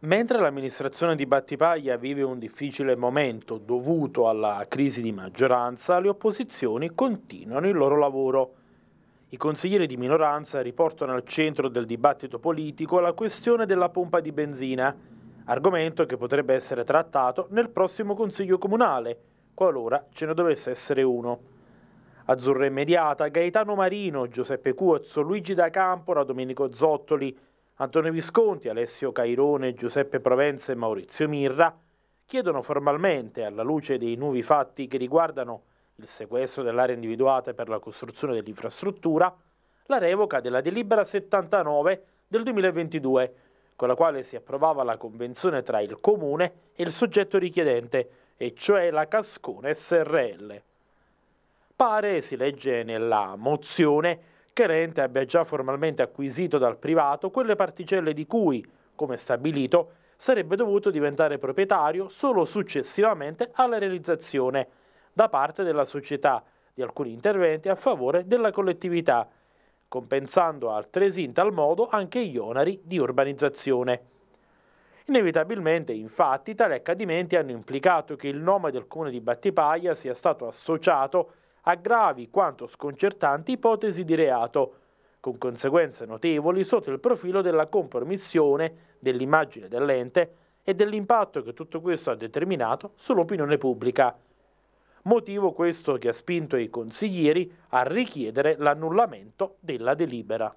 Mentre l'amministrazione di Battipaglia vive un difficile momento dovuto alla crisi di maggioranza, le opposizioni continuano il loro lavoro. I consiglieri di minoranza riportano al centro del dibattito politico la questione della pompa di benzina, argomento che potrebbe essere trattato nel prossimo Consiglio Comunale, qualora ce ne dovesse essere uno. Azzurra immediata, Gaetano Marino, Giuseppe Cuozzo, Luigi da Campora, Domenico Zottoli, Antonio Visconti, Alessio Cairone, Giuseppe Provenza e Maurizio Mirra chiedono formalmente, alla luce dei nuovi fatti che riguardano il sequestro dell'area individuata per la costruzione dell'infrastruttura, la revoca della delibera 79 del 2022, con la quale si approvava la convenzione tra il comune e il soggetto richiedente, e cioè la Cascone SRL. Pare, si legge nella mozione, che abbia già formalmente acquisito dal privato quelle particelle di cui, come stabilito, sarebbe dovuto diventare proprietario solo successivamente alla realizzazione da parte della società di alcuni interventi a favore della collettività, compensando altresì in tal modo anche gli oneri di urbanizzazione. Inevitabilmente, infatti, tali accadimenti hanno implicato che il nome del comune di Battipaglia sia stato associato a gravi quanto sconcertanti ipotesi di reato, con conseguenze notevoli sotto il profilo della compromissione dell'immagine dell'ente e dell'impatto che tutto questo ha determinato sull'opinione pubblica. Motivo questo che ha spinto i consiglieri a richiedere l'annullamento della delibera.